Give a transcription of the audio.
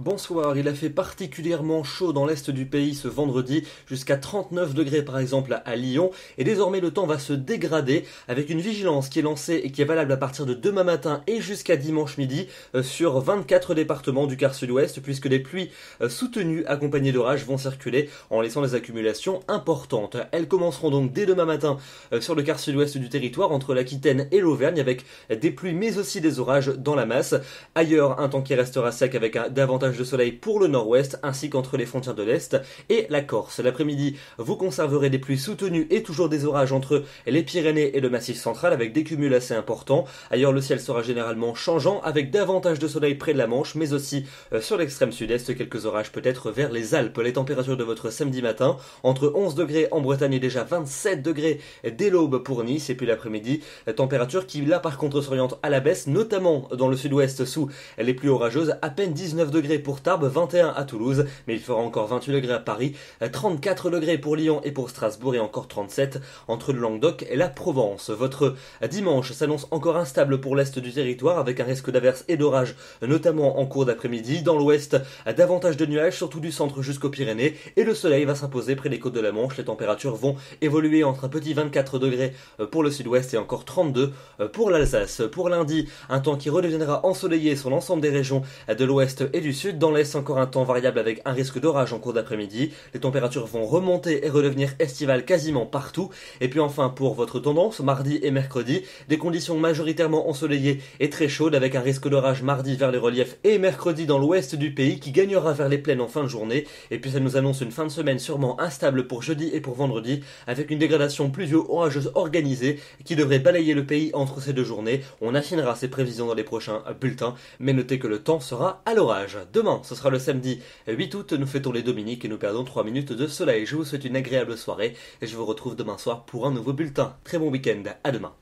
Bonsoir, il a fait particulièrement chaud dans l'est du pays ce vendredi, jusqu'à 39 degrés par exemple à Lyon, et désormais le temps va se dégrader avec une vigilance qui est lancée et qui est valable à partir de demain matin et jusqu'à dimanche midi euh, sur 24 départements du quart sud-ouest, puisque les pluies euh, soutenues accompagnées d'orages vont circuler en laissant des accumulations importantes. Elles commenceront donc dès demain matin euh, sur le quart sud-ouest du territoire, entre l'Aquitaine et l'Auvergne, avec des pluies mais aussi des orages dans la masse. Ailleurs, un temps qui restera sec avec un, davantage de soleil pour le nord-ouest ainsi qu'entre les frontières de l'Est et la Corse. L'après-midi, vous conserverez des pluies soutenues et toujours des orages entre les Pyrénées et le Massif central avec des cumuls assez importants. Ailleurs, le ciel sera généralement changeant avec davantage de soleil près de la Manche mais aussi euh, sur l'extrême sud-est, quelques orages peut-être vers les Alpes. Les températures de votre samedi matin, entre 11 degrés en Bretagne et déjà 27 degrés dès l'aube pour Nice et puis l'après-midi, euh, température qui là par contre s'oriente à la baisse, notamment dans le sud-ouest sous les pluies orageuses, à peine 19 degrés pour Tarbes, 21 à Toulouse, mais il fera encore 28 degrés à Paris, 34 euh, degrés pour Lyon et pour Strasbourg et encore 37 entre le Languedoc et la Provence. Votre euh, dimanche s'annonce encore instable pour l'est du territoire avec un risque d'averse et d'orage, notamment en cours d'après-midi. Dans l'ouest, euh, davantage de nuages, surtout du centre jusqu'aux Pyrénées, et le soleil va s'imposer près des côtes de la Manche. Les températures vont évoluer entre un petit 24 degrés pour le sud-ouest et encore 32 pour l'Alsace. Pour lundi, un temps qui redeviendra ensoleillé sur l'ensemble des régions de l'ouest et du sud dans l'est encore un temps variable avec un risque d'orage en cours d'après-midi. Les températures vont remonter et redevenir estivales quasiment partout. Et puis enfin pour votre tendance, mardi et mercredi, des conditions majoritairement ensoleillées et très chaudes avec un risque d'orage mardi vers les reliefs et mercredi dans l'ouest du pays qui gagnera vers les plaines en fin de journée. Et puis ça nous annonce une fin de semaine sûrement instable pour jeudi et pour vendredi avec une dégradation pluvio-orageuse organisée qui devrait balayer le pays entre ces deux journées. On affinera ces prévisions dans les prochains bulletins, mais notez que le temps sera à l'orage demain, ce sera le samedi 8 août, nous fêtons les Dominiques et nous perdons 3 minutes de soleil. Je vous souhaite une agréable soirée et je vous retrouve demain soir pour un nouveau bulletin. Très bon week-end, à demain.